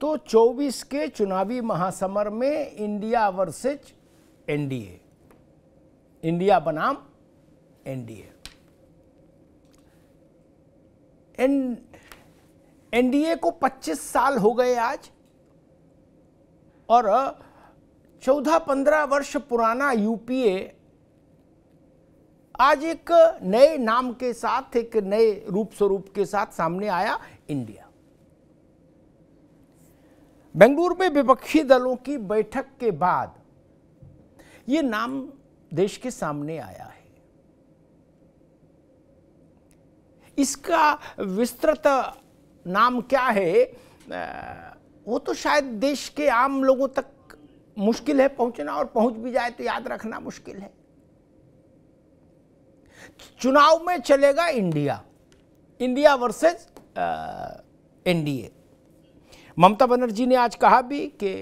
तो 24 के चुनावी महासमर में इंडिया वर्सेज एनडीए इंडिया बनाम एनडीए एनडीए को 25 साल हो गए आज और 14-15 वर्ष पुराना यूपीए आज एक नए नाम के साथ एक नए रूप स्वरूप के साथ सामने आया इंडिया बेंगलुरु में विपक्षी दलों की बैठक के बाद ये नाम देश के सामने आया है इसका विस्तृत नाम क्या है वो तो शायद देश के आम लोगों तक मुश्किल है पहुंचना और पहुंच भी जाए तो याद रखना मुश्किल है चुनाव में चलेगा India India versus NDA Mamata Banerjee ने आज कहा भी कि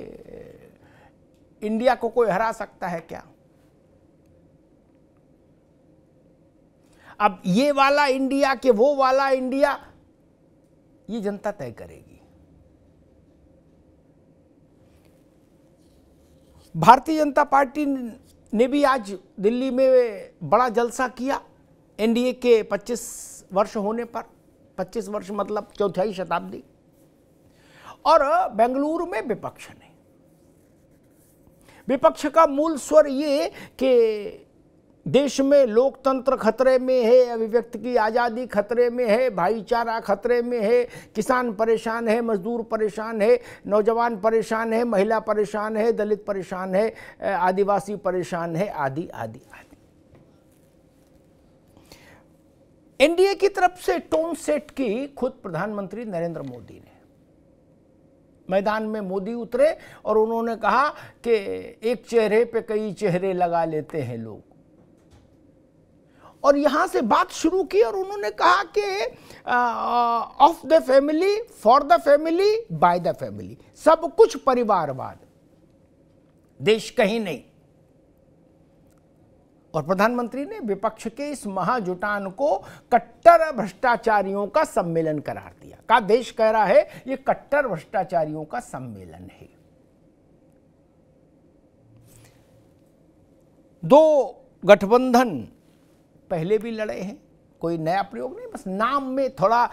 इंडिया को कोई हरा सकता है क्या अब ये वाला इंडिया के वो वाला इंडिया ये जनता तय करेगी भारतीय जनता पार्टी ने भी आज दिल्ली में बड़ा जलसा किया एनडीए के 25 वर्ष होने पर 25 वर्ष मतलब चौथाई शताब्दी और बेंगलुरु में विपक्ष ने विपक्ष का मूल स्वर ये कि देश में लोकतंत्र खतरे में है अभिव्यक्ति की आज़ादी खतरे में है भाईचारा खतरे में है किसान परेशान है मजदूर परेशान है नौजवान परेशान है महिला परेशान है दलित परेशान है आदिवासी परेशान है आदि आदि आदि एनडीए की तरफ से टोन सेट की खुद प्रधानमंत्री नरेंद्र मोदी ने मैदान में मोदी उतरे और उन्होंने कहा कि एक चेहरे पे कई चेहरे लगा लेते हैं लोग और यहां से बात शुरू की और उन्होंने कहा कि of the family for the family by the family सब कुछ परिवारवाद देश कहीं नहीं और प्रधानमंत्री ने विपक्ष के इस महाजुटान को कट्टर भ्रष्टाचारियों का सम्मेलन करार दिया का देश कह रहा है ये कट्टर भ्रष्टाचारियों का सम्मेलन है दो गठबंधन पहले भी लड़े हैं कोई नया प्रयोग नहीं बस नाम में थोड़ा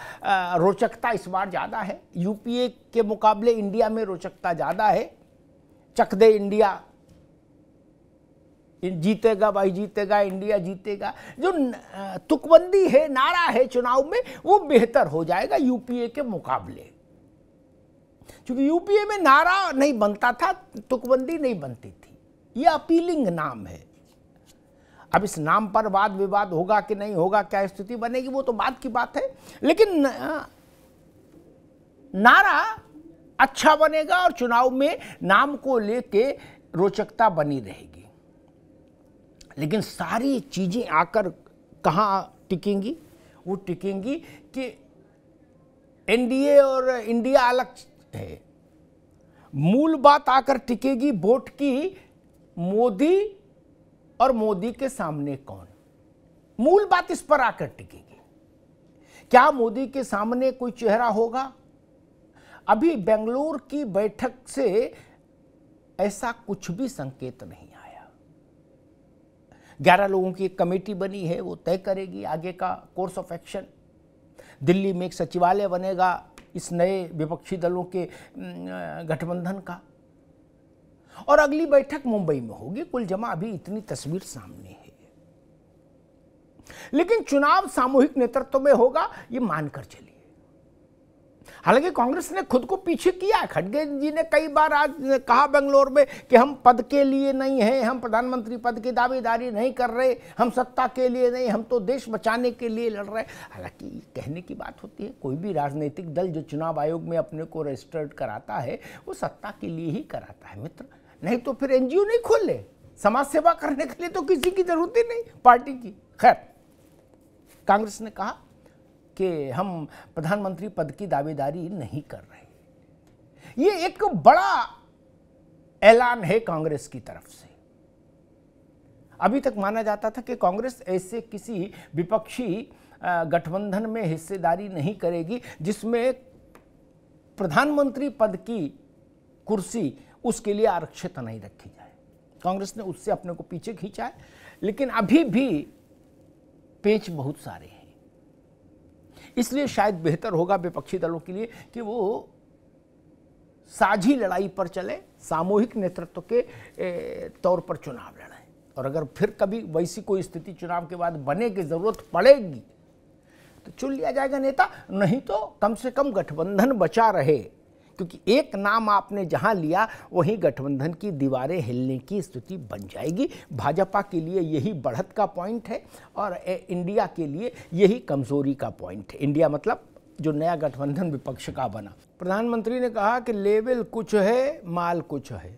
रोचकता इस बार ज़्यादा है यूपीए के मुकाबले इंडिया में रोचकता ज़्यादा है चक दे इंडिया जीतेगा भाई जीतेगा इंडिया जीतेगा जो तुकबंदी है नारा है चुनाव में वो बेहतर हो जाएगा यूपीए के मुकाबले क्योंकि यूपीए में नारा नहीं बनता था तुकबंदी नहीं बनती थी यह अपीलिंग नाम है अब इस नाम पर वाद विवाद होगा कि नहीं होगा क्या स्थिति बनेगी वो तो बात की बात है लेकिन नारा अच्छा बनेगा और चुनाव में नाम को लेके रोचकता बनी रहेगी लेकिन सारी चीज़ें आकर कहाँ टिकेंगी वो टिकेंगी कि एनडीए और इंडिया अलग है मूल बात आकर टिकेगी वोट की मोदी और मोदी के सामने कौन मूल बात इस पर आकर टिकेगी क्या मोदी के सामने कोई चेहरा होगा अभी बेंगलोर की बैठक से ऐसा कुछ भी संकेत नहीं ग्यारह लोगों की एक कमेटी बनी है वो तय करेगी आगे का कोर्स ऑफ एक्शन दिल्ली में एक सचिवालय बनेगा इस नए विपक्षी दलों के गठबंधन का और अगली बैठक मुंबई में होगी कुल जमा अभी इतनी तस्वीर सामने है लेकिन चुनाव सामूहिक नेतृत्व में होगा ये मानकर चलिए हालांकि कांग्रेस ने खुद को पीछे किया खड़गे जी ने कई बार आज कहा बेंगलोर में कि हम पद के लिए नहीं हैं हम प्रधानमंत्री पद की दावेदारी नहीं कर रहे हम सत्ता के लिए नहीं हम तो देश बचाने के लिए लड़ रहे हालांकि कहने की बात होती है कोई भी राजनीतिक दल जो चुनाव आयोग में अपने को रजिस्टर्ड कराता है वो सत्ता के लिए ही कराता है मित्र नहीं तो फिर एनजीओ नहीं खोल ले समाज सेवा करने के लिए तो किसी की जरूरत ही नहीं पार्टी की खैर कांग्रेस ने कहा कि हम प्रधानमंत्री पद की दावेदारी नहीं कर रहे ये एक बड़ा ऐलान है कांग्रेस की तरफ से अभी तक माना जाता था कि कांग्रेस ऐसे किसी विपक्षी गठबंधन में हिस्सेदारी नहीं करेगी जिसमें प्रधानमंत्री पद की कुर्सी उसके लिए आरक्षित नहीं रखी जाए कांग्रेस ने उससे अपने को पीछे खींचा है लेकिन अभी भी पेच बहुत सारे हैं इसलिए शायद बेहतर होगा विपक्षी दलों के लिए कि वो साझी लड़ाई पर चले सामूहिक नेतृत्व के तौर पर चुनाव लड़ाएं और अगर फिर कभी वैसी कोई स्थिति चुनाव के बाद बने की जरूरत पड़ेगी तो चुन लिया जाएगा नेता नहीं तो कम से कम गठबंधन बचा रहे क्योंकि एक नाम आपने जहां लिया वहीं गठबंधन की दीवारें हिलने की स्थिति बन जाएगी भाजपा के लिए यही बढ़त का पॉइंट है और इंडिया के लिए यही कमजोरी का पॉइंट है इंडिया मतलब जो नया गठबंधन विपक्ष का बना प्रधानमंत्री ने कहा कि लेवल कुछ है माल कुछ है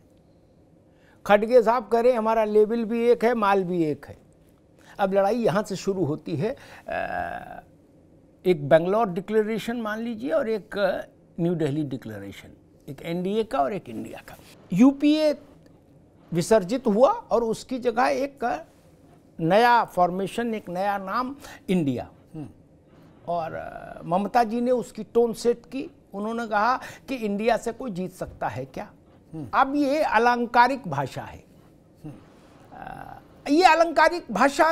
खड़गे साहब करें हमारा लेवल भी एक है माल भी एक है अब लड़ाई यहाँ से शुरू होती है एक बेंगलोर डिक्लेरेशन मान लीजिए और एक न्यू दिल्ली डिक्लेरेशन एक एनडीए का और एक इंडिया का यूपीए विसर्जित हुआ और उसकी जगह एक नया फॉर्मेशन एक नया नाम इंडिया हम्म। और ममता जी ने उसकी टोन सेट की उन्होंने कहा कि इंडिया से कोई जीत सकता है क्या हम्म। अब ये अलंकारिक भाषा है हम्म। ये अलंकारिक भाषा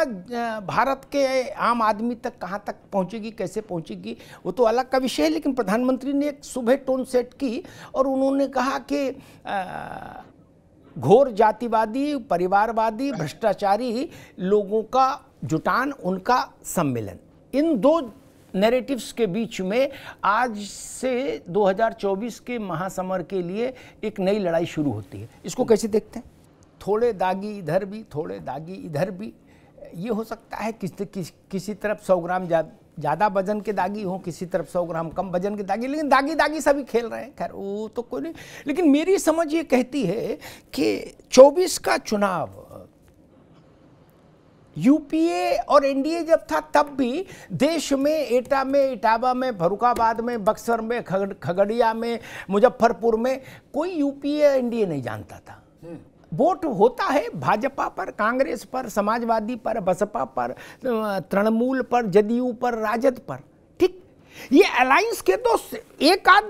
भारत के आम आदमी तक कहाँ तक पहुँचेगी कैसे पहुँचेगी वो तो अलग का विषय है लेकिन प्रधानमंत्री ने एक सुबह टोन सेट की और उन्होंने कहा कि घोर जातिवादी परिवारवादी भ्रष्टाचारी लोगों का जुटान उनका सम्मेलन इन दो नैरेटिव्स के बीच में आज से 2024 के महासमर के लिए एक नई लड़ाई शुरू होती है इसको कैसे देखते हैं थोड़े दागी इधर भी थोड़े दागी इधर भी ये हो सकता है किस किस किसी तरफ सौ ग्राम ज़्यादा वजन के दागी हों किसी तरफ सौ ग्राम कम वजन के दागी लेकिन दागी दागी सभी खेल रहे हैं खैर वो तो कोई नहीं लेकिन मेरी समझ ये कहती है कि 24 का चुनाव यूपीए और एनडीए जब था तब भी देश में एटा में इटावा में फरुखाबाद में बक्सर में खगड़िया में मुजफ्फरपुर में कोई यूपीए एनडीए नहीं जानता था हम्म। वोट होता है भाजपा पर कांग्रेस पर समाजवादी पर बसपा पर तृणमूल पर जदयू पर राजद पर ठीक ये अलायंस के तो एक आध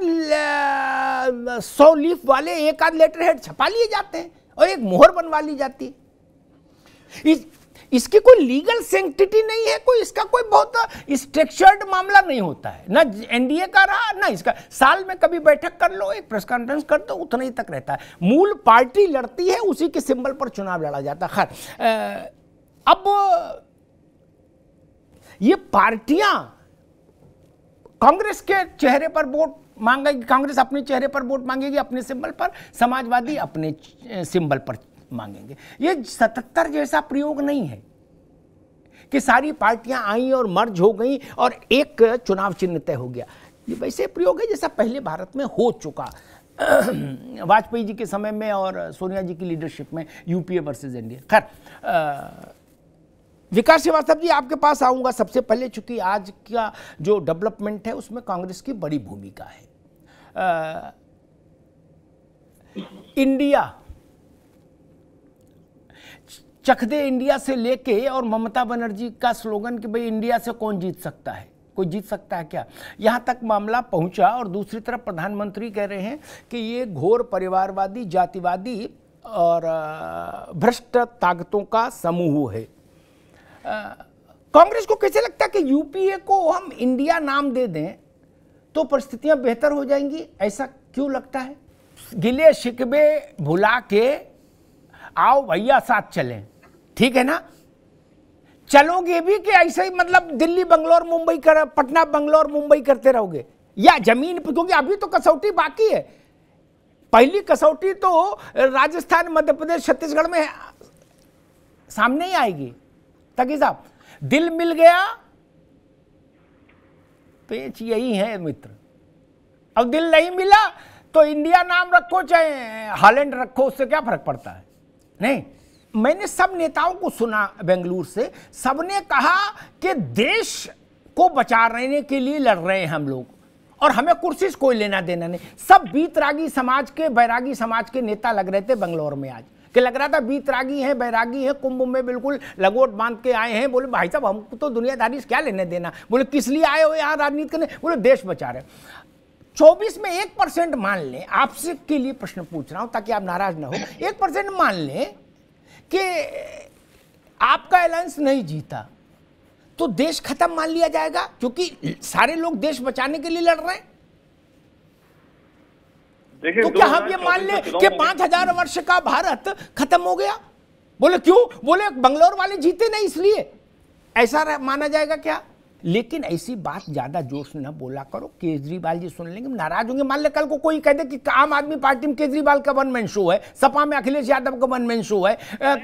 सौ लीफ वाले एक आध लेटर हेड छपा लिए जाते हैं और एक मोहर बनवा ली जाती है इस इसकी कोई लीगल सेंटिटी नहीं है कोई इसका कोई बहुत स्ट्रक्चर्ड मामला नहीं होता है ना एनडीए का रहा ना इसका साल में कभी बैठक कर लो एक प्रेस कॉन्फ्रेंस कर दो उतना ही तक रहता है मूल पार्टी लड़ती है उसी के सिंबल पर चुनाव लड़ा जाता है खैर अब ये पार्टियां कांग्रेस के चेहरे पर वोट मांगेगी कांग्रेस अपने चेहरे पर वोट मांगेगी अपने सिंबल पर समाजवादी अपने सिंबल पर मांगेंगे ये सतहत्तर जैसा प्रयोग नहीं है कि सारी पार्टियां आई और मर्ज हो गई और एक चुनाव चिन्ह तय हो गया ये वैसे प्रयोग है जैसा पहले भारत में हो चुका वाजपेयी जी के समय में और सोनिया जी की लीडरशिप में यूपीए वर्सेज एनडीए खैर विकास श्रीवास्तव जी आपके पास आऊंगा सबसे पहले चूंकि आज का जो डेवलपमेंट है उसमें कांग्रेस की बड़ी भूमिका है आ, इंडिया चखदे इंडिया से लेके और ममता बनर्जी का स्लोगन कि भाई इंडिया से कौन जीत सकता है कोई जीत सकता है क्या यहाँ तक मामला पहुँचा और दूसरी तरफ प्रधानमंत्री कह रहे हैं कि ये घोर परिवारवादी जातिवादी और भ्रष्ट ताकतों का समूह है कांग्रेस को कैसे लगता है कि यूपीए को हम इंडिया नाम दे दें तो परिस्थितियां बेहतर हो जाएंगी ऐसा क्यों लगता है गिले शिकबे भुला के आओ भैया साथ चलें ठीक है ना चलोगे भी कि ऐसे ही मतलब दिल्ली बंगलोर मुंबई कर पटना बंगलोर मुंबई करते रहोगे या जमीन पर क्योंकि अभी तो कसौटी बाकी है पहली कसौटी तो राजस्थान मध्य प्रदेश छत्तीसगढ़ में सामने ही आएगी तकी साहब दिल मिल गया पेच यही है मित्र अब दिल नहीं मिला तो इंडिया नाम रखो चाहे हालैंड रखो उससे क्या फर्क पड़ता है नहीं मैंने सब नेताओं को सुना बेंगलुरु से सबने कहा कि देश को बचाने के लिए लड़ रहे हैं हम लोग और हमें कुर्सी से कोई लेना देना नहीं सब बीतरागी समाज के बैरागी समाज के नेता लग रहे थे बंगलौर में आज कि लग रहा था बीतरागी हैं बैरागी हैं कुंभ में बिल्कुल लगोट बांध के आए हैं बोले भाई साहब हमको तो दुनियादारी से क्या लेने देना बोले किस लिए आए हो यहाँ राजनीति करने बोले देश बचा रहे चौबीस में एक परसेंट मान लें आपसे के लिए प्रश्न पूछ रहा हूं ताकि आप नाराज ना हो एक परसेंट मान लें कि आपका अलायंस नहीं जीता तो देश खत्म मान लिया जाएगा क्योंकि सारे लोग देश बचाने के लिए लड़ रहे हैं तो क्या हम ये मान ले कि पांच हजार वर्ष का भारत खत्म हो गया बोले क्यों बोले बंगलोर वाले जीते नहीं इसलिए ऐसा माना जाएगा क्या लेकिन ऐसी बात ज़्यादा जोश न बोला करो केजरीवाल जी सुन लेंगे नाराज होंगे मान लें कल को कोई कह दे कि आम आदमी पार्टी में केजरीवाल का वन मैन शो है सपा में अखिलेश यादव का वन मैन शो है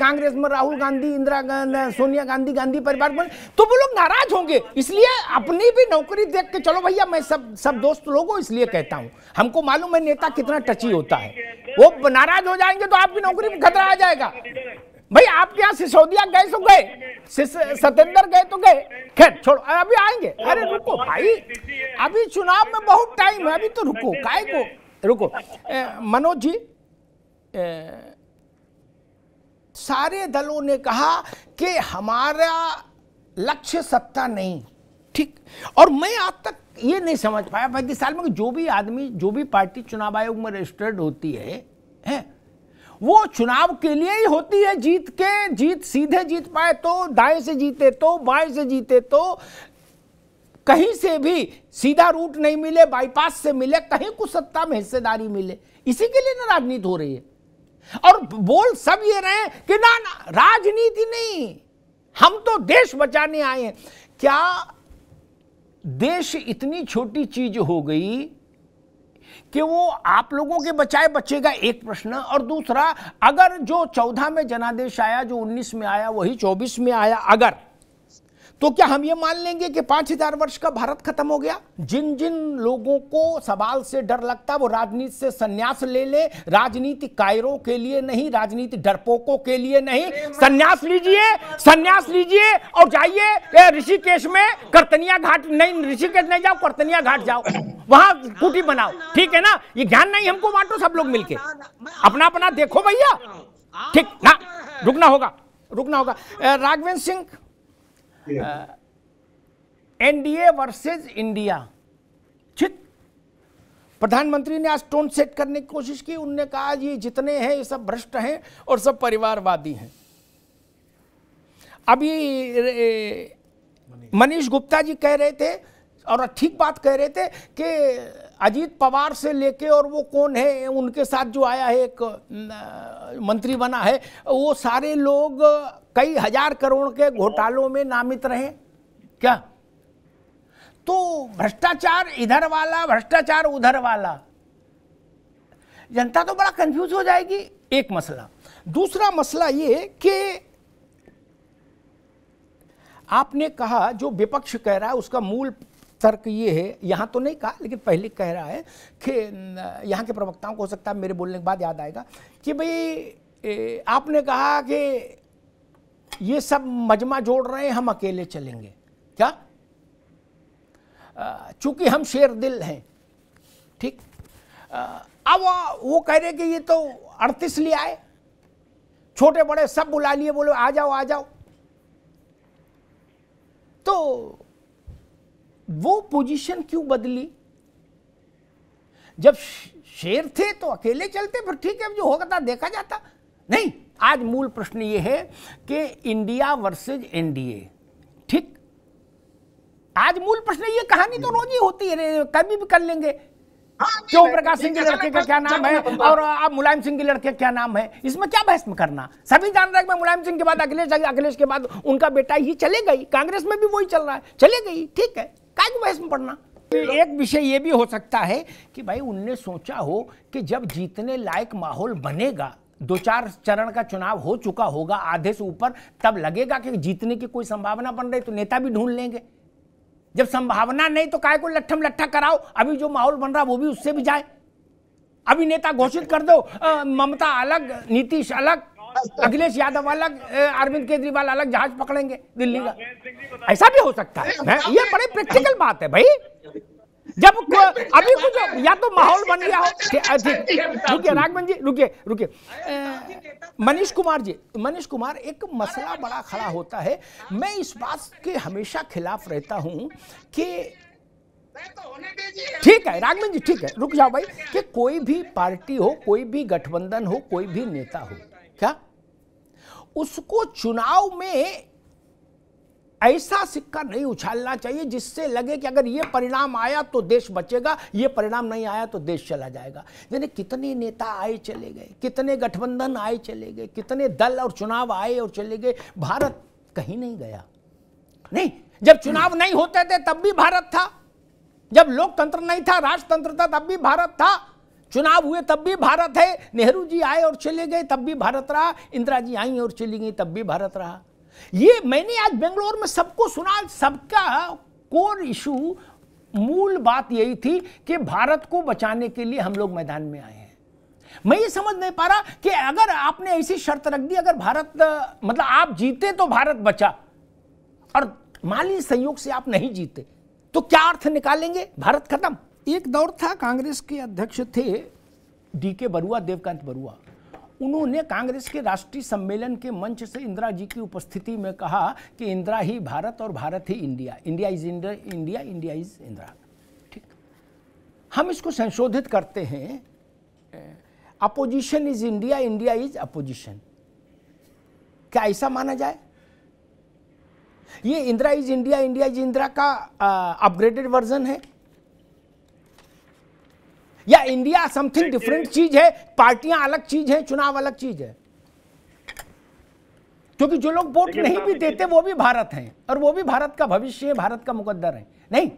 कांग्रेस में राहुल गांधी इंदिरा गांधी सोनिया गांधी गांधी परिवार में तो वो लोग नाराज होंगे इसलिए अपनी भी नौकरी देख के चलो भैया मैं सब सब दोस्त लोग इसलिए कहता हूँ हमको मालूम है नेता कितना टची होता है वो नाराज हो जाएंगे तो आपकी नौकरी में खतरा आ जाएगा भाई आपके यहाँ सिसोदिया गए तो गए सतेंद्र गए तो गए खैर छोड़ो अभी आएंगे अरे रुको भाई अभी चुनाव में बहुत टाइम है अभी तो रुको काय को रुको मनोज जी ए, सारे दलों ने कहा कि हमारा लक्ष्य सत्ता नहीं ठीक और मैं आज तक ये नहीं समझ पाया पैंतीस साल में जो भी आदमी जो भी पार्टी चुनाव आयोग में रजिस्टर्ड होती है है? वो चुनाव के लिए ही होती है जीत के जीत सीधे जीत पाए तो दाएं से जीते तो बाएं से जीते तो कहीं से भी सीधा रूट नहीं मिले बाईपास से मिले कहीं कुछ सत्ता में हिस्सेदारी मिले इसी के लिए ना राजनीति हो रही है और बोल सब ये रहे कि ना, ना राजनीति नहीं हम तो देश बचाने आए हैं क्या देश इतनी छोटी चीज हो गई कि वो आप लोगों के बचाए बच्चे का एक प्रश्न और दूसरा अगर जो चौदह में जनादेश आया जो उन्नीस में आया वही चौबीस में आया अगर तो क्या हम ये मान लेंगे कि पांच हजार वर्ष का भारत खत्म हो गया जिन जिन लोगों को सवाल से डर लगता वो राजनीति से संन्यास ले ले राजनीति कायरों के लिए नहीं राजनीति डरपोकों के लिए नहीं संन्यास लीजिए संन्यास लीजिए और जाइए ऋषिकेश में करतनिया घाट नहीं ऋषिकेश नहीं जाओ करतनिया घाट जाओ वहां कुटी बनाओ ठीक है ना ये ज्ञान नहीं हमको बांटो सब लोग मिलकर अपना अपना देखो भैया ठीक ना रुकना होगा रुकना होगा Raghavendra Singh NDA versus India चित प्रधानमंत्री ने आज टोन सेट करने की कोशिश की उनने कहा ये जितने हैं ये सब भ्रष्ट हैं और सब परिवारवादी हैं अभी मनीष गुप्ता जी कह रहे थे और ठीक बात कह रहे थे कि अजीत पवार से लेके और वो कौन है उनके साथ जो आया है एक मंत्री बना है वो सारे लोग कई हजार करोड़ के घोटालों में नामित रहे क्या तो भ्रष्टाचार इधर वाला भ्रष्टाचार उधर वाला जनता तो बड़ा कंफ्यूज हो जाएगी एक मसला दूसरा मसला ये कि आपने कहा जो विपक्ष कह रहा है उसका मूल तर्क ये है यहां तो नहीं कहा लेकिन पहले कह रहा है कि यहां के प्रवक्ताओं को हो सकता है मेरे बोलने के बाद याद आएगा कि भाई आपने कहा कि ये सब मजमा जोड़ रहे हैं हम अकेले चलेंगे क्या चूंकि हम शेर दिल हैं ठीक अब वो कह रहे कि ये तो अड़तीस लिए आए छोटे बड़े सब बुला लिए बोलो आ जाओ आ जाओ तो वो पोजीशन क्यों बदली जब शेर थे तो अकेले चलते फिर ठीक है जो होगा था देखा जाता नहीं आज मूल प्रश्न ये है कि इंडिया वर्सेज एनडीए ठीक आज मूल प्रश्न ये कहानी तो रोज ही होती है कभी भी कर लेंगे हाँ, क्यों प्रकाश सिंह के लड़के का क्या नाम है और अब मुलायम सिंह के लड़के का क्या नाम है इसमें क्या बहस में करना सभी जान रहे हैं मुलायम सिंह के बाद अखिलेश अखिलेश के बाद उनका बेटा ही चले गई कांग्रेस में भी वही चल रहा है चले गई ठीक है काय को बहस में पड़ना एक विषय ये भी हो सकता है कि भाई उनने सोचा हो कि जब जीतने लायक माहौल बनेगा दो चार चरण का चुनाव हो चुका होगा आधे से ऊपर तब लगेगा कि जीतने की कोई संभावना बन रही तो नेता भी ढूंढ लेंगे जब संभावना नहीं तो काय को लट्ठम लट्ठा कराओ अभी जो माहौल बन रहा वो भी उससे भी जाए अभी नेता घोषित कर दो ममता अलग नीतीश अलग अखिलेश यादव अलग अरविंद केजरीवाल अलग जहाज पकड़ेंगे दिल्ली का ऐसा भी हो सकता है ये बड़े प्रैक्टिकल बात है भाई जब अभी कुछ या तो माहौल बन गया हो रुकिए राघवन जी रुकिए रुकिए तो मनीष कुमार जी मनीष कुमार एक मसला बड़ा खड़ा होता है मैं इस बात के हमेशा खिलाफ रहता हूं कि तो ठीक है राघवन जी ठीक है रुक जाओ भाई कि कोई भी पार्टी हो कोई भी गठबंधन हो कोई भी नेता हो क्या उसको चुनाव में ऐसा सिक्का नहीं उछालना चाहिए जिससे लगे कि अगर ये परिणाम आया तो देश बचेगा ये परिणाम नहीं आया तो देश चला जाएगा यानी कितने नेता आए चले गए कितने गठबंधन आए चले गए कितने दल और चुनाव आए और चले गए भारत कहीं नहीं गया नहीं जब चुनाव नहीं होते थे तब भी भारत था जब लोकतंत्र नहीं था राजतंत्र था तब भी भारत था चुनाव हुए तब भी भारत है नेहरू जी आए और चले गए तब भी भारत रहा इंदिरा जी आई और चली गई तब भी भारत रहा ये मैंने आज बेंगलोर में सबको सुना सबका कोर इशू मूल बात यही थी कि भारत को बचाने के लिए हम लोग मैदान में आए हैं मैं ये समझ नहीं पा रहा कि अगर आपने ऐसी शर्त रख दी अगर भारत मतलब आप जीते तो भारत बचा और माली संयोग से आप नहीं जीते तो क्या अर्थ निकालेंगे भारत खत्म एक दौर था कांग्रेस के अध्यक्ष थे डी के बरुआ देवकांत बरुआ उन्होंने कांग्रेस के राष्ट्रीय सम्मेलन के मंच से इंदिरा जी की उपस्थिति में कहा कि इंदिरा ही भारत और भारत ही India India is India India India is Indira ठीक हम इसको संशोधित करते हैं opposition is India India is opposition क्या ऐसा माना जाए ये Indira is India India is Indira का अपग्रेडेड वर्जन है या इंडिया समथिंग डिफरेंट चीज है पार्टियां अलग चीज है चुनाव अलग चीज है क्योंकि जो लोग वोट नहीं हाँ, भी देते वो भी भारत हैं और वो भी भारत का भविष्य है भारत का मुकद्दर है नहीं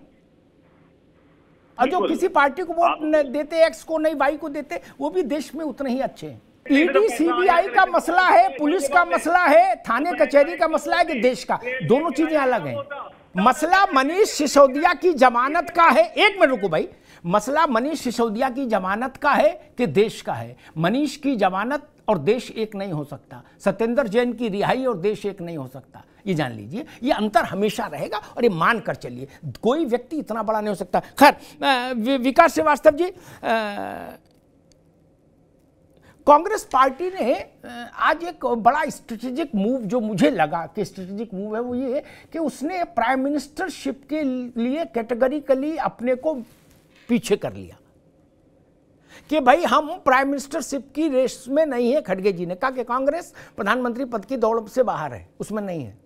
और जो किसी पार्टी को वोट देते एक्स को नहीं वाई को देते वो भी देश में उतने ही अच्छे हैं ईडी सीबीआई e का मसला है पुलिस का मसला है थाने तो कचहरी का मसला है कि देश का दोनों चीजें अलग हैं मसला मनीष सिसोदिया की जमानत का है एक मिनट रुको भाई मसला मनीष सिसोदिया की जमानत का है कि देश का है मनीष की जमानत और देश एक नहीं हो सकता सत्येंद्र जैन की रिहाई और देश एक नहीं हो सकता ये जान लीजिए ये अंतर हमेशा रहेगा और ये मान कर चलिए कोई व्यक्ति इतना बड़ा नहीं हो सकता खैर विकास श्रीवास्तव जी कांग्रेस पार्टी ने आज एक बड़ा स्ट्रेटेजिक मूव जो मुझे लगा कि स्ट्रेटेजिक मूव है वो ये है कि उसने प्राइम मिनिस्टरशिप के लिए कैटेगरिकली अपने को पीछे कर लिया कि भाई हम प्राइम मिनिस्टरशिप की रेस में नहीं है खड़गे जी ने कहा कि कांग्रेस प्रधानमंत्री पद की दौड़ से बाहर है उसमें नहीं है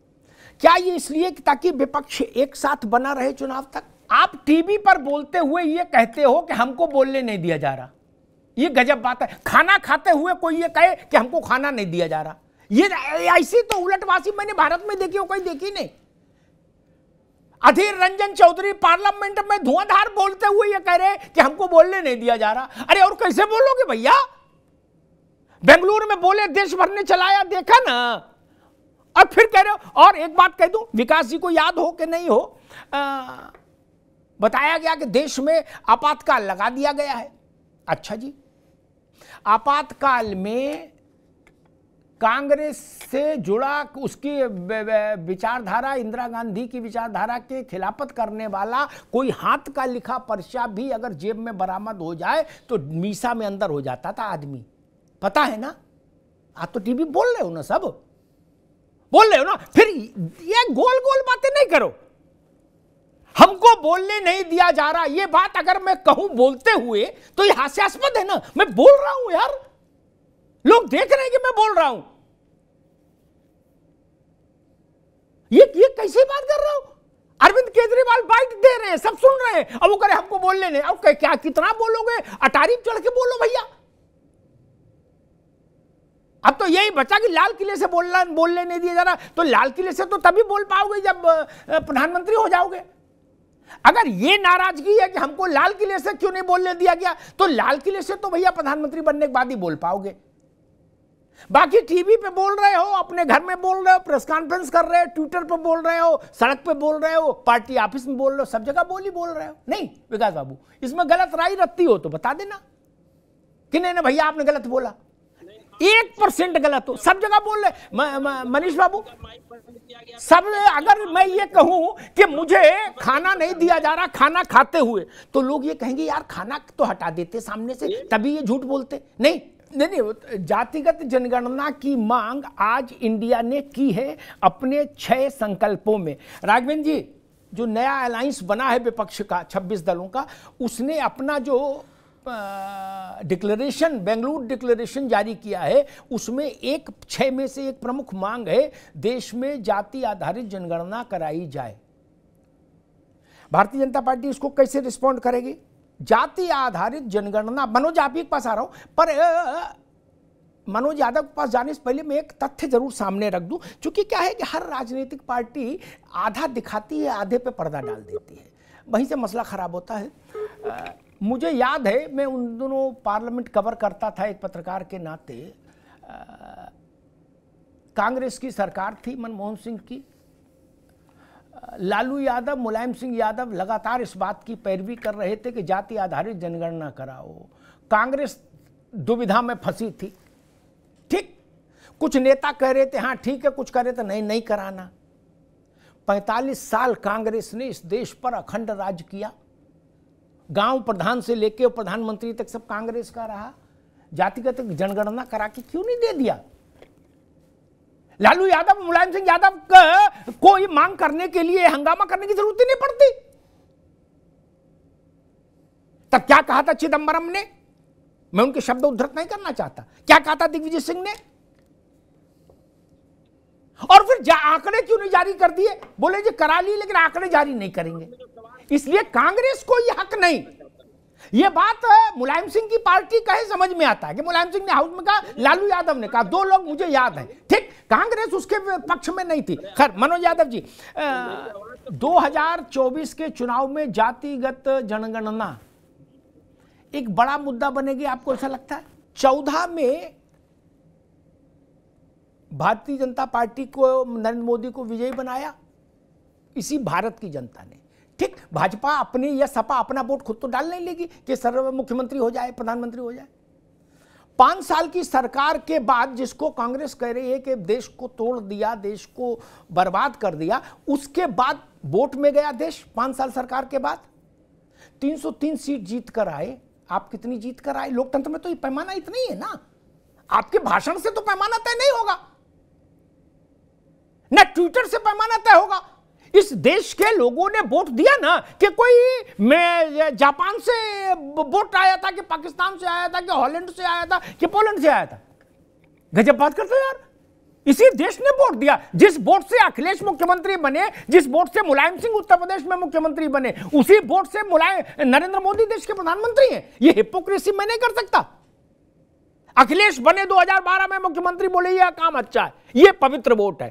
क्या ये इसलिए कि ताकि विपक्ष एक साथ बना रहे चुनाव तक आप टीवी पर बोलते हुए ये कहते हो कि हमको बोलने नहीं दिया जा रहा ये गजब बात है खाना खाते हुए कोई ये कहे कि हमको खाना नहीं दिया जा रहा ये ऐसी तो उलटवासी मैंने भारत में देखी हो कोई देखी नहीं अधीर रंजन चौधरी पार्लियामेंट में धुआंधार बोलते हुए ये कह रहे हैं कि हमको बोलने नहीं दिया जा रहा अरे और कैसे बोलोगे भैया बेंगलुरु में बोले देश भर ने चलाया देखा ना और फिर कह रहे हो और एक बात कह दू विकास जी को याद हो कि नहीं हो आ, बताया गया कि देश में आपातकाल लगा दिया गया है अच्छा जी आपातकाल में कांग्रेस से जुड़ा उसकी विचारधारा इंदिरा गांधी की विचारधारा के खिलाफत करने वाला कोई हाथ का लिखा पर्चा भी अगर जेब में बरामद हो जाए तो मीसा में अंदर हो जाता था आदमी पता है ना आप तो टीवी बोल रहे हो ना सब बोल रहे हो ना फिर ये गोल गोल बातें नहीं करो हमको बोलने नहीं दिया जा रहा ये बात अगर मैं कहूं बोलते हुए तो ये हास्यास्पद है ना मैं बोल रहा हूं यार लोग देख रहे हैं कि मैं बोल रहा हूं ये ये कैसी बात कर रहा हूं अरविंद केजरीवाल बाइट दे रहे हैं सब सुन रहे हैं अब वो करे हमको बोल लेने अब क्या कितना बोलोगे अटारी चढ़ के बोलो भैया अब तो यही बचा कि लाल किले से बोलना बोलने नहीं दिया जा रहा तो लाल किले से तो तभी बोल पाओगे जब प्रधानमंत्री हो जाओगे अगर ये नाराजगी है कि हमको लाल किले से क्यों नहीं बोलने दिया गया तो लाल किले से तो भैया प्रधानमंत्री बनने के बाद ही बोल पाओगे बाकी टीवी पे बोल रहे हो अपने घर में बोल रहे हो प्रेस कॉन्फ्रेंस कर रहे हो ट्विटर पे बोल रहे हो सड़क पे बोल रहे हो पार्टी ऑफिस में बोल रहे हो सब जगह बोली बोल रहे हो नहीं विकास बाबू इसमें गलत राय रखती हो तो बता देना कि नहीं ना भैया आपने गलत बोला एक परसेंट गलत हो सब जगह बोल रहे मनीष बाबू सब अगर मैं ये कहूं कि मुझे खाना नहीं दिया जा रहा खाना खाते हुए तो लोग ये कहेंगे यार खाना तो हटा देते सामने से तभी ये झूठ बोलते नहीं नहीं नहीं जातिगत जनगणना की मांग आज इंडिया ने की है अपने छह संकल्पों में राघवेंद्र जी जो नया अलायंस बना है विपक्ष का 26 दलों का उसने अपना जो डिक्लेरेशन बेंगलुरु डिक्लेरेशन जारी किया है उसमें एक छह में से एक प्रमुख मांग है देश में जाति आधारित जनगणना कराई जाए भारतीय जनता पार्टी इसको कैसे रिस्पॉन्ड करेगी जाति आधारित जनगणना मनोज आप ही के पास आ रहा हूं पर मनोज यादव के पास जाने से पहले मैं एक तथ्य जरूर सामने रख दूं क्योंकि क्या है कि हर राजनीतिक पार्टी आधा दिखाती है आधे पे पर्दा डाल देती है वहीं से मसला खराब होता है आ, मुझे याद है मैं उन दोनों पार्लियामेंट कवर करता था एक पत्रकार के नाते कांग्रेस की सरकार थी मनमोहन सिंह की लालू यादव मुलायम सिंह यादव लगातार इस बात की पैरवी कर रहे थे कि जाति आधारित जनगणना कराओ कांग्रेस दुविधा में फंसी थी ठीक कुछ नेता कह रहे थे हाँ ठीक है कुछ कह रहे थे तो नहीं नहीं कराना 45 साल कांग्रेस ने इस देश पर अखंड राज किया गांव प्रधान से लेकर प्रधानमंत्री तक सब कांग्रेस का रहा जातिगत जनगणना करा के क्यों नहीं दे दिया लालू यादव मुलायम सिंह यादव को ये मांग करने के लिए हंगामा करने की जरूरत ही नहीं पड़ती तब क्या कहा था चिदंबरम ने मैं उनके शब्द उद्धृत नहीं करना चाहता क्या कहा था दिग्विजय सिंह ने और फिर आंकड़े क्यों नहीं जारी कर दिए बोले जी करा लिए लेकिन आंकड़े जारी नहीं करेंगे इसलिए कांग्रेस को यह हक नहीं यह बात मुलायम सिंह की पार्टी कहे समझ में आता है कि मुलायम सिंह ने हाउस में कहा लालू यादव ने कहा दो लोग मुझे याद है ठीक कांग्रेस उसके पक्ष में नहीं थी खैर मनोज यादव जी दो हजार चौबीस के चुनाव में जातिगत जनगणना एक बड़ा मुद्दा बनेगी आपको ऐसा लगता है चौदह में भारतीय जनता पार्टी को नरेंद्र मोदी को विजयी बनाया इसी भारत की जनता ने ठीक भाजपा अपनी या सपा अपना वोट खुद तो डाल नहीं लेगी कि सर्व मुख्यमंत्री हो जाए प्रधानमंत्री हो जाए पांच साल की सरकार के बाद जिसको कांग्रेस कह रही है कि देश को तोड़ दिया देश को बर्बाद कर दिया उसके बाद वोट में गया देश पांच साल सरकार के बाद 303 सीट जीत कर आए आप कितनी जीत कर आए लोकतंत्र में तो ये पैमाना इतना ही है ना आपके भाषण से तो पैमाना तय नहीं होगा ना ट्विटर से पैमाना तय होगा इस देश के लोगों ने वोट दिया ना कि कोई मैं जापान से वोट आया था कि पाकिस्तान से आया था कि हॉलैंड से आया था कि पोलैंड से आया था गजब बात करते यार इसी देश ने वोट दिया जिस वोट से अखिलेश मुख्यमंत्री बने जिस वोट से मुलायम सिंह उत्तर प्रदेश में मुख्यमंत्री बने उसी वोट से मुलायम नरेंद्र मोदी देश के प्रधानमंत्री हैं ये हिपोक्रेसी मैं नहीं कर सकता अखिलेश बने 2012 में मुख्यमंत्री बोले यह काम अच्छा है यह पवित्र वोट है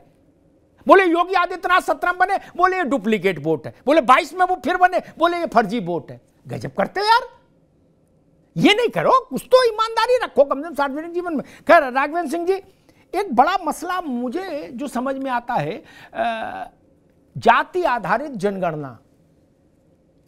बोले योगी आदित्यनाथ में बने बोले ये डुप्लीकेट वोट है बोले बाईस में वो फिर बने बोले ये फर्जी वोट है गजब करते यार ये नहीं करो कुछ तो ईमानदारी रखो कम से कम सार्वजनिक जीवन में खैर राघवेंद्र सिंह जी एक बड़ा मसला मुझे जो समझ में आता है जाति आधारित जनगणना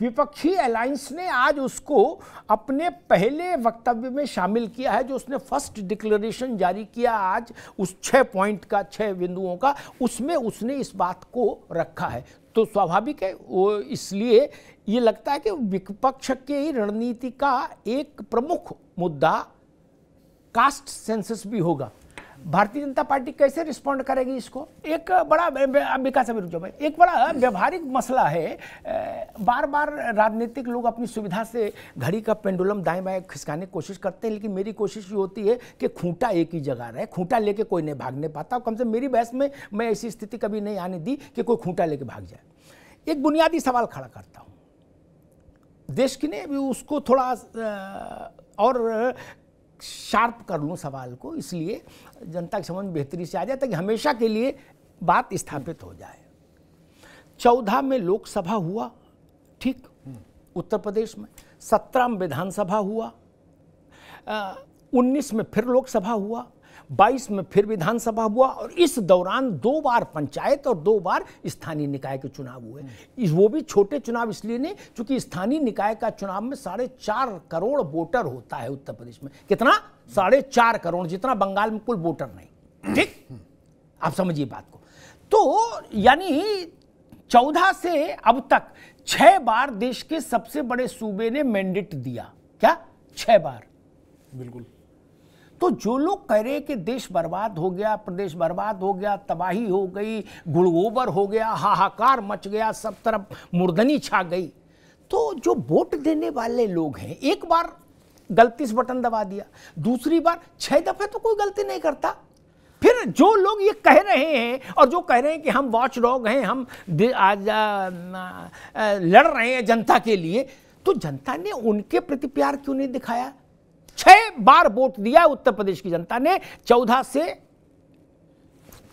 विपक्षी अलायंस ने आज उसको अपने पहले वक्तव्य में शामिल किया है जो उसने फर्स्ट डिक्लेरेशन जारी किया आज उस छः पॉइंट का छः बिंदुओं का उसमें उसने इस बात को रखा है तो स्वाभाविक है वो इसलिए ये लगता है कि विपक्ष की रणनीति का एक प्रमुख मुद्दा कास्ट सेंसस भी होगा भारतीय जनता पार्टी कैसे रिस्पॉन्ड करेगी इसको एक बड़ा विकास भाई एक बड़ा व्यवहारिक मसला है बार बार राजनीतिक लोग अपनी सुविधा से घड़ी का पेंडुलम दाएं बाएं खिसकाने की कोशिश करते हैं लेकिन मेरी कोशिश ये होती है कि खूंटा एक ही जगह रहे खूंटा लेके कोई नहीं भागने पाता और कम से मेरी बहस में मैं ऐसी स्थिति कभी नहीं आने दी कि कोई खूंटा लेके भाग जाए एक बुनियादी सवाल खड़ा करता हूँ देश की ने भी उसको थोड़ा और शार्प कर लूँ सवाल को इसलिए जनता की समझ बेहतरी से आ जाए ताकि हमेशा के लिए बात स्थापित हो जाए चौदह में लोकसभा हुआ ठीक उत्तर प्रदेश में सत्रह में विधानसभा हुआ उन्नीस में फिर लोकसभा हुआ 22 में फिर विधानसभा हुआ और इस दौरान दो बार पंचायत और दो बार स्थानीय निकाय के चुनाव हुए इस वो भी छोटे चुनाव इसलिए नहीं चूंकि स्थानीय निकाय का चुनाव में साढ़े चार करोड़ वोटर होता है उत्तर प्रदेश में कितना साढ़े चार करोड़ जितना बंगाल में कुल वोटर नहीं ठीक आप समझिए बात को तो यानी चौदह से अब तक छह बार देश के सबसे बड़े सूबे ने मैंडेट दिया क्या छह बार बिल्कुल तो जो लोग कह रहे हैं कि देश बर्बाद हो गया प्रदेश बर्बाद हो गया तबाही हो गई गुड़गोबर हो गया हाहाकार मच गया सब तरफ मुर्दनी छा गई तो जो वोट देने वाले लोग हैं एक बार गलती से बटन दबा दिया दूसरी बार छह दफ़े तो कोई गलती नहीं करता फिर जो लोग ये कह रहे हैं और जो कह रहे हैं कि हम वॉच डॉग हैं हम आज लड़ रहे हैं जनता के लिए तो जनता ने उनके प्रति प्यार क्यों नहीं दिखाया छह बार वोट दिया उत्तर प्रदेश की जनता ने चौदह से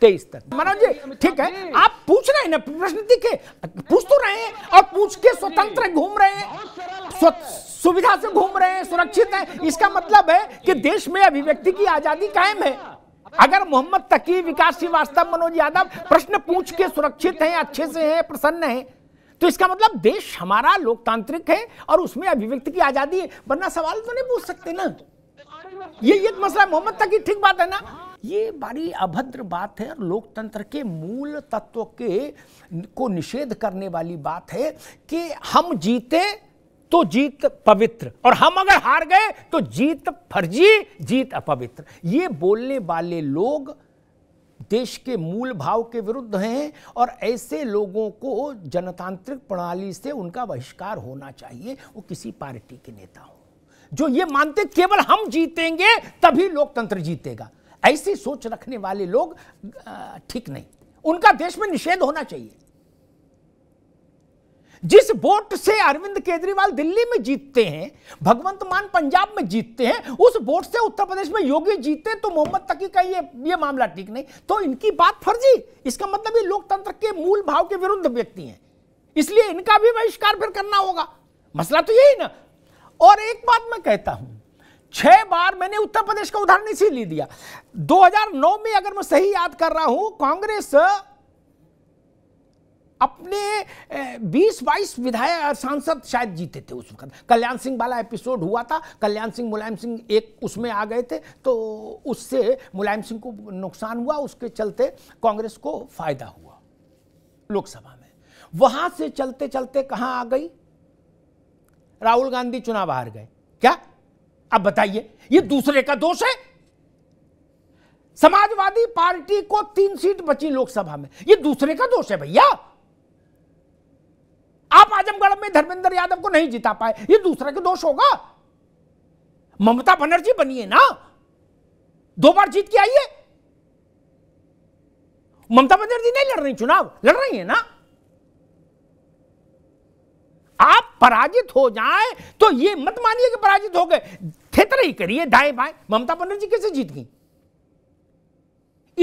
तेईस तक मनोज जी ठीक है आप पूछ रहे हैं ना प्रश्न दिखे पूछ तो रहे हैं और पूछ के स्वतंत्र घूम रहे हैं सुविधा से घूम रहे हैं सुरक्षित हैं इसका मतलब है कि देश में अभिव्यक्ति की आजादी कायम है अगर मोहम्मद तकी विकास श्रीवास्तव मनोज यादव प्रश्न पूछ के सुरक्षित हैं अच्छे से हैं प्रसन्न हैं तो इसका मतलब देश हमारा लोकतांत्रिक है और उसमें अभिव्यक्ति की आजादी है वरना सवाल तो नहीं पूछ सकते ना ये ये मसला मोहम्मद तक की ठीक बात है ना ये बड़ी अभद्र बात है और लोकतंत्र के मूल तत्व के को निषेध करने वाली बात है कि हम जीते तो जीत पवित्र और हम अगर हार गए तो जीत फर्जी जीत अपवित्र ये बोलने वाले लोग देश के मूल भाव के विरुद्ध हैं और ऐसे लोगों को जनतांत्रिक प्रणाली से उनका बहिष्कार होना चाहिए वो किसी पार्टी के नेता हो जो ये मानते केवल हम जीतेंगे तभी लोकतंत्र जीतेगा ऐसी सोच रखने वाले लोग ठीक नहीं उनका देश में निषेध होना चाहिए जिस वोट से अरविंद केजरीवाल दिल्ली में जीतते हैं भगवंत मान पंजाब में जीतते हैं उस वोट से उत्तर प्रदेश में योगी जीते तो मोहम्मद तकी का ये ये मामला ठीक नहीं तो इनकी बात फर्जी इसका मतलब ये लोकतंत्र के मूल भाव के विरुद्ध व्यक्ति हैं इसलिए इनका भी बहिष्कार फिर करना होगा मसला तो यही ना और एक बात मैं कहता हूं छह बार मैंने उत्तर प्रदेश का उदाहरण इसीलिए दिया 2009 में अगर मैं सही याद कर रहा हूं कांग्रेस अपने बीस बाईस विधायक सांसद शायद जीते थे उस वक्त कल्याण सिंह वाला एपिसोड हुआ था कल्याण सिंह मुलायम सिंह एक उसमें आ गए थे तो उससे मुलायम सिंह को नुकसान हुआ उसके चलते कांग्रेस को फायदा हुआ लोकसभा में वहां से चलते चलते कहां आ गई राहुल गांधी चुनाव हार गए क्या अब बताइए ये दूसरे का दोष है समाजवादी पार्टी को तीन सीट बची लोकसभा में ये दूसरे का दोष है भैया आप आजमगढ़ में धर्मेंद्र यादव को नहीं जिता पाए ये दूसरा के दोष होगा ममता बनर्जी बनिए ना दो बार जीत के आइए ममता बनर्जी नहीं लड़ रही चुनाव लड़ रही है ना आप पराजित हो जाए तो ये मत मानिए कि पराजित हो गए ही करिए दाएं बाएं ममता बनर्जी कैसे जीत गई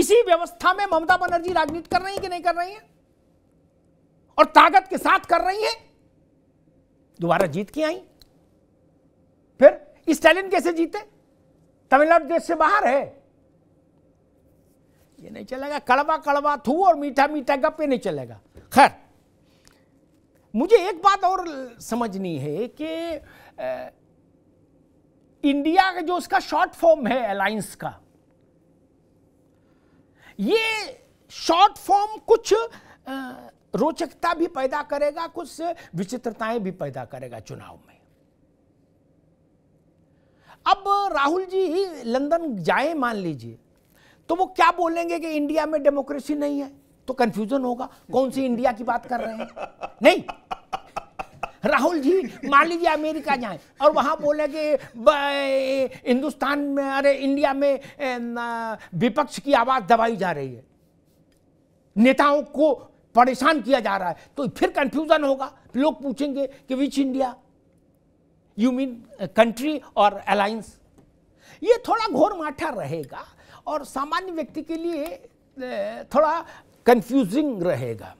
इसी व्यवस्था में ममता बनर्जी राजनीति कर रही है कि नहीं कर रही है और ताकत के साथ कर रही हैं दोबारा जीत के आई फिर स्टालिन कैसे जीते तमिलनाडु देश से बाहर है ये नहीं चलेगा कड़वा कड़वा थू और मीठा मीठा गप ये नहीं चलेगा खैर मुझे एक बात और समझनी है कि इंडिया का जो उसका शॉर्ट फॉर्म है अलायंस का ये शॉर्ट फॉर्म कुछ रोचकता भी पैदा करेगा कुछ विचित्रताएं भी पैदा करेगा चुनाव में अब राहुल जी लंदन जाए मान लीजिए तो वो क्या बोलेंगे कि इंडिया में डेमोक्रेसी नहीं है तो कंफ्यूजन होगा कौन सी इंडिया की बात कर रहे हैं नहीं राहुल जी मान लीजिए अमेरिका जाए और वहां बोले कि हिंदुस्तान में अरे इंडिया में विपक्ष की आवाज़ दबाई जा रही है नेताओं को परेशान किया जा रहा है तो फिर कंफ्यूजन होगा लोग पूछेंगे कि which India you mean country और अलायंस ये थोड़ा घोर माठा रहेगा और सामान्य व्यक्ति के लिए uh, थोड़ा कंफ्यूजिंग रहेगा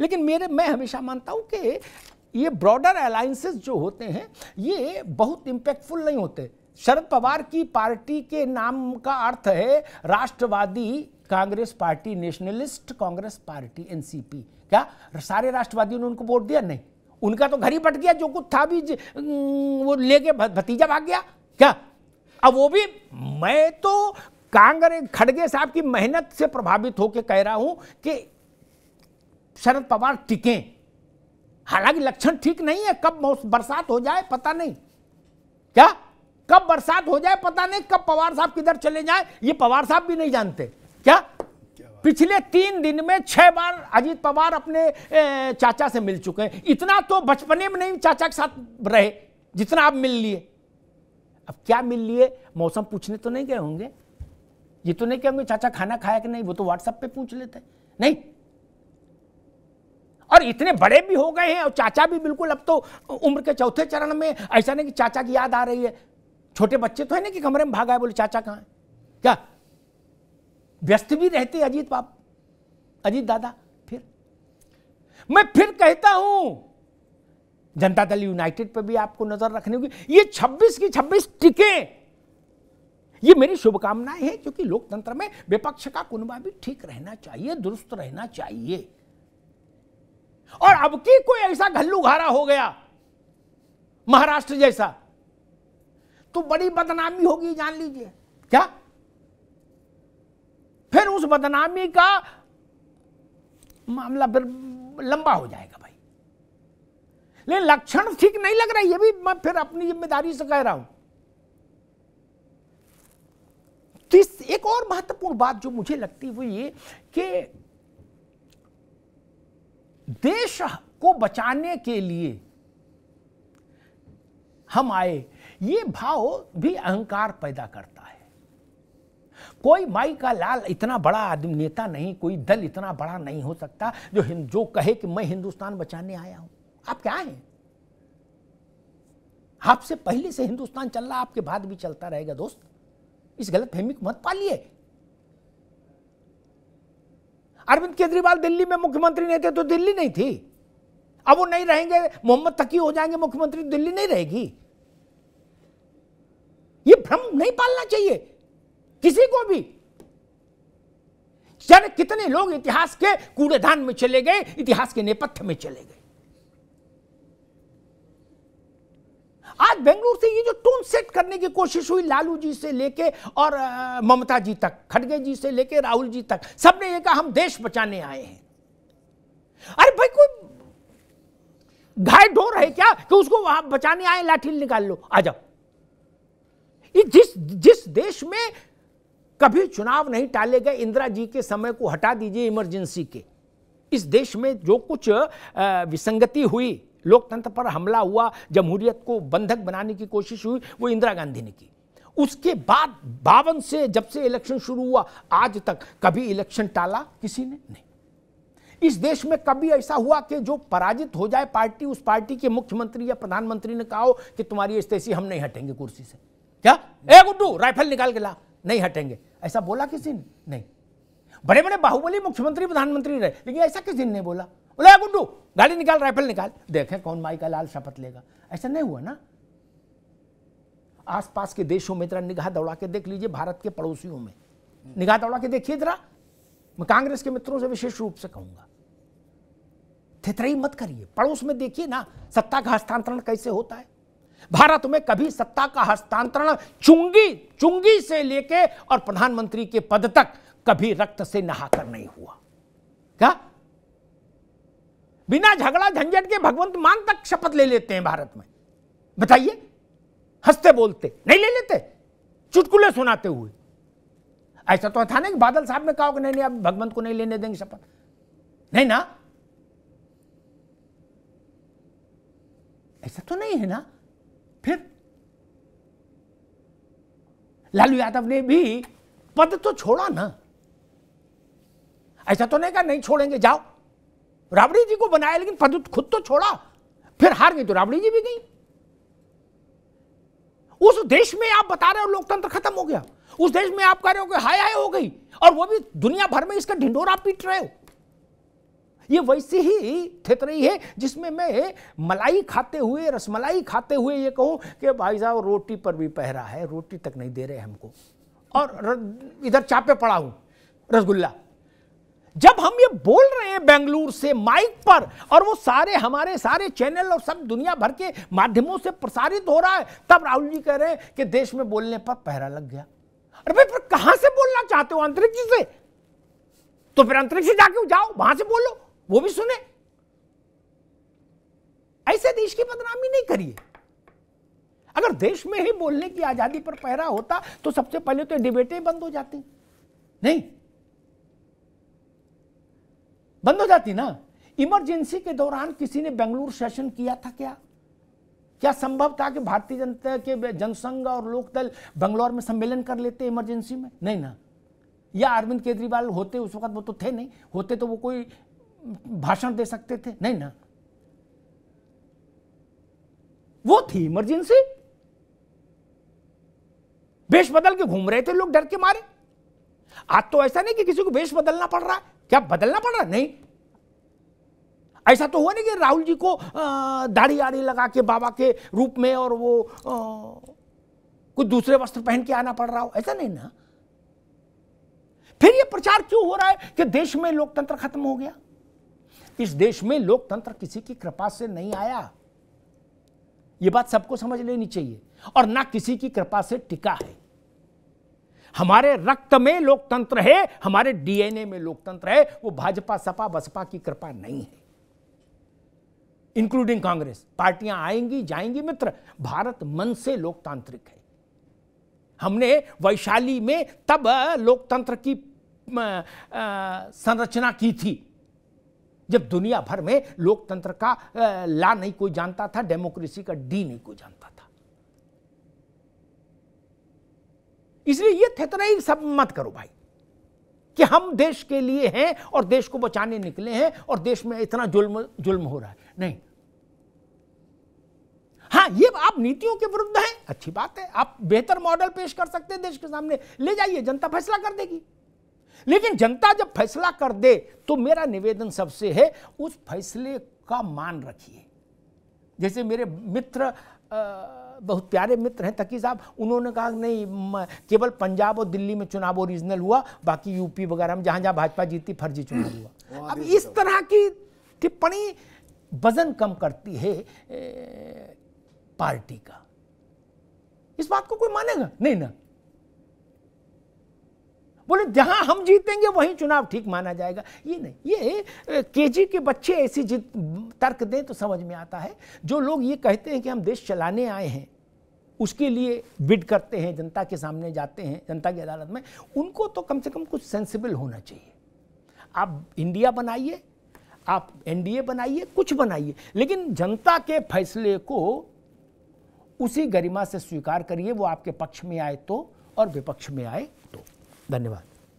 लेकिन मेरे मैं हमेशा मानता हूं कि ये ब्रॉडर अलायंसेस जो होते हैं ये बहुत इंपैक्टफुल नहीं होते शरद पवार की पार्टी के नाम का अर्थ है राष्ट्रवादी Congress party nationalist Congress party NCP क्या सारे राष्ट्रवादियों ने उनको वोट दिया नहीं उनका तो घर ही पट गया जो कुछ था भी वो लेके भतीजा भाग गया क्या अब वो भी मैं तो कांग्रेस खड़गे साहब की मेहनत से प्रभावित होकर कह रहा हूं कि शरद पवार टिके हालांकि लक्षण ठीक नहीं है कब बरसात हो जाए पता नहीं क्या कब बरसात हो जाए पता नहीं कब पवार साहब किधर चले जाए ये पवार साहब भी नहीं जानते क्या पिछले तीन दिन में छह बार अजीत पवार अपने चाचा से मिल चुके हैं इतना तो बचपने में नहीं चाचा के साथ रहे जितना आप मिल लिए अब क्या मिल लिए मौसम पूछने तो नहीं गए होंगे ये तो नहीं कहेंगे चाचा खाना खाया कि नहीं वो तो व्हाट्सएप पे पूछ लेते नहीं और इतने बड़े भी हो गए हैं और चाचा भी बिल्कुल अब तो उम्र के चौथे चरण में ऐसा नहीं कि चाचा की याद आ रही है छोटे बच्चे तो है ना कि कमरे में भागा है बोले चाचा कहाँ है क्या व्यस्त भी रहते अजीत बाप अजीत दादा फिर मैं फिर कहता हूं जनता दल यूनाइटेड पर भी आपको नजर रखने होगी ये 26 की 26 टिके ये मेरी शुभकामनाएं हैं क्योंकि लोकतंत्र में विपक्ष का कुनबा भी ठीक रहना चाहिए दुरुस्त रहना चाहिए और अब की कोई ऐसा घल्लू घारा हो गया महाराष्ट्र जैसा तो बड़ी बदनामी होगी जान लीजिए क्या फिर उस बदनामी का मामला फिर लंबा हो जाएगा भाई लेकिन लक्षण ठीक नहीं लग रहा ये भी मैं फिर अपनी जिम्मेदारी से कह रहा हूं तो एक और महत्वपूर्ण बात जो मुझे लगती वो ये कि देश को बचाने के लिए हम आए ये भाव भी अहंकार पैदा करता कोई माई का लाल इतना बड़ा आदमी नेता नहीं कोई दल इतना बड़ा नहीं हो सकता जो जो कहे कि मैं हिंदुस्तान बचाने आया हूं आप क्या हैं आपसे पहले से हिंदुस्तान चल रहा आपके बाद भी चलता रहेगा दोस्त इस गलत फहमी को मत पालिए अरविंद केजरीवाल दिल्ली में मुख्यमंत्री नहीं थे तो दिल्ली नहीं थी अब वो नहीं रहेंगे मोहम्मद तकी हो जाएंगे मुख्यमंत्री दिल्ली नहीं रहेगी ये भ्रम नहीं पालना चाहिए किसी को भी चल कितने लोग इतिहास के कूड़ेदान में चले गए इतिहास के नेपथ्य में चले गए आज बेंगलुरु से ये जो टोन सेट करने की कोशिश हुई लालू जी से लेके और ममता जी तक खड़गे जी से लेके राहुल जी तक सबने ये कहा हम देश बचाने आए हैं अरे भाई कोई घाय ढो रहे क्या कि उसको वहां बचाने आए लाठी निकाल लो आ जाओ जिस जिस देश में कभी चुनाव नहीं टाले गए इंदिरा जी के समय को हटा दीजिए इमरजेंसी के इस देश में जो कुछ विसंगति हुई लोकतंत्र पर हमला हुआ जमहूरियत को बंधक बनाने की कोशिश हुई वो इंदिरा गांधी ने की उसके बाद बावन से जब से इलेक्शन शुरू हुआ आज तक कभी इलेक्शन टाला किसी ने नहीं इस देश में कभी ऐसा हुआ कि जो पराजित हो जाए पार्टी उस पार्टी के मुख्यमंत्री या प्रधानमंत्री ने कहा हो कि तुम्हारी स्थिति हम नहीं हटेंगे कुर्सी से क्या ए गुड्डू राइफल निकाल के ला नहीं हटेंगे ऐसा बोला किसी ने नहीं बड़े बड़े बाहुबली मुख्यमंत्री प्रधानमंत्री रहे लेकिन ऐसा किसी ने बोला बोला गुंडू गाड़ी निकाल राइफल निकाल देखें कौन माई का लाल शपथ लेगा ऐसा नहीं हुआ ना आसपास के देशों में जरा निगाह दौड़ा के देख लीजिए भारत के पड़ोसियों में निगाह दौड़ा के देखिए जरा मैं कांग्रेस के मित्रों से विशेष रूप से कहूंगा थितरई मत करिए पड़ोस में देखिए ना सत्ता का हस्तांतरण कैसे होता है भारत में कभी सत्ता का हस्तांतरण चुंगी चुंगी से लेके और प्रधानमंत्री के पद तक कभी रक्त से नहाकर नहीं हुआ क्या बिना झगड़ा झंझट के भगवंत मान तक शपथ ले लेते हैं भारत में बताइए हंसते बोलते नहीं ले लेते चुटकुले सुनाते हुए ऐसा तो था ना कि बादल साहब ने कहा कि नहीं नहीं अब भगवंत को नहीं लेने देंगे शपथ नहीं ना ऐसा तो नहीं है ना फिर लालू यादव ने भी पद तो छोड़ा ना ऐसा तो नहीं कहा नहीं छोड़ेंगे जाओ राबड़ी जी को बनाया लेकिन पद खुद तो छोड़ा फिर हार गई तो राबड़ी जी भी गई उस देश में आप बता रहे हो लोकतंत्र खत्म हो गया उस देश में आप कह रहे हो कि हाय हाय हो गई और वो भी दुनिया भर में इसका ढिंडोरा पीट रहे हो ये वैसी ही थेतरी है जिसमें मैं मलाई खाते हुए रसमलाई खाते हुए ये कहूँ कि भाई साहब रोटी पर भी पहरा है रोटी तक नहीं दे रहे हमको और इधर चापे पड़ा हूँ रसगुल्ला जब हम ये बोल रहे हैं बेंगलुरु से माइक पर और वो सारे हमारे सारे चैनल और सब दुनिया भर के माध्यमों से प्रसारित हो रहा है तब राहुल जी कह रहे हैं कि देश में बोलने पर पहरा लग गया अरे भाई पर कहां से बोलना चाहते हो अंतरिक्ष से तो फिर अंतरिक्ष जाके जाओ वहां से बोलो वो भी सुने ऐसे देश की बदनामी नहीं करिए अगर देश में ही बोलने की आजादी पर पहरा होता तो सबसे पहले तो डिबेटें बंद हो जाती नहीं बंद हो जाती ना इमरजेंसी के दौरान किसी ने बेंगलुरु सेशन किया था क्या क्या संभव था कि भारतीय जनता के जनसंघ और लोकदल बंगलौर में सम्मेलन कर लेते इमरजेंसी में नहीं ना या अरविंद केजरीवाल होते उस वक्त वो तो थे नहीं होते तो वो कोई भाषण दे सकते थे नहीं ना वो थी इमरजेंसी वेश बदल के घूम रहे थे लोग डर के मारे आज तो ऐसा नहीं कि किसी को वेश बदलना पड़ रहा है क्या बदलना पड़ रहा है नहीं ऐसा तो हुआ नहीं कि राहुल जी को दाढ़ी आड़ी लगा के बाबा के रूप में और वो आ, कुछ दूसरे वस्त्र पहन के आना पड़ रहा हो ऐसा नहीं ना फिर ये प्रचार क्यों हो रहा है कि देश में लोकतंत्र खत्म हो गया इस देश में लोकतंत्र किसी की कृपा से नहीं आया ये बात सबको समझ लेनी चाहिए और ना किसी की कृपा से टिका है हमारे रक्त में लोकतंत्र है हमारे डीएनए में लोकतंत्र है वो भाजपा सपा बसपा की कृपा नहीं है इंक्लूडिंग कांग्रेस पार्टियां आएंगी जाएंगी मित्र भारत मन से लोकतांत्रिक है हमने वैशाली में तब लोकतंत्र की संरचना की थी जब दुनिया भर में लोकतंत्र का ला नहीं कोई जानता था डेमोक्रेसी का डी नहीं कोई जानता था इसलिए यह थे ही सब मत करो भाई कि हम देश के लिए हैं और देश को बचाने निकले हैं और देश में इतना जुल्म जुल्म हो रहा है नहीं हाँ ये आप नीतियों के विरुद्ध हैं अच्छी बात है आप बेहतर मॉडल पेश कर सकते हैं देश के सामने ले जाइए जनता फैसला कर देगी लेकिन जनता जब फैसला कर दे तो मेरा निवेदन सबसे है उस फैसले का मान रखिए जैसे मेरे मित्र आ, बहुत प्यारे मित्र हैं तकी साहब उन्होंने कहा नहीं केवल पंजाब और दिल्ली में चुनाव ओरिजिनल हुआ बाकी यूपी वगैरह में जहां जहां भाजपा जीती फर्जी चुनाव हुआ अब इस तरह की टिप्पणी वजन कम करती है ए, पार्टी का इस बात को कोई मानेगा नहीं ना बोले जहां हम जीतेंगे वहीं चुनाव ठीक माना जाएगा ये नहीं ये केजी के बच्चे ऐसी जीत तर्क दें तो समझ में आता है जो लोग ये कहते हैं कि हम देश चलाने आए हैं उसके लिए बिड करते हैं जनता के सामने जाते हैं जनता की अदालत में उनको तो कम से कम कुछ सेंसिबल होना चाहिए आप इंडिया बनाइए आप एनडीए बनाइए कुछ बनाइए लेकिन जनता के फैसले को उसी गरिमा से स्वीकार करिए वो आपके पक्ष में आए तो और विपक्ष में आए धन्यवाद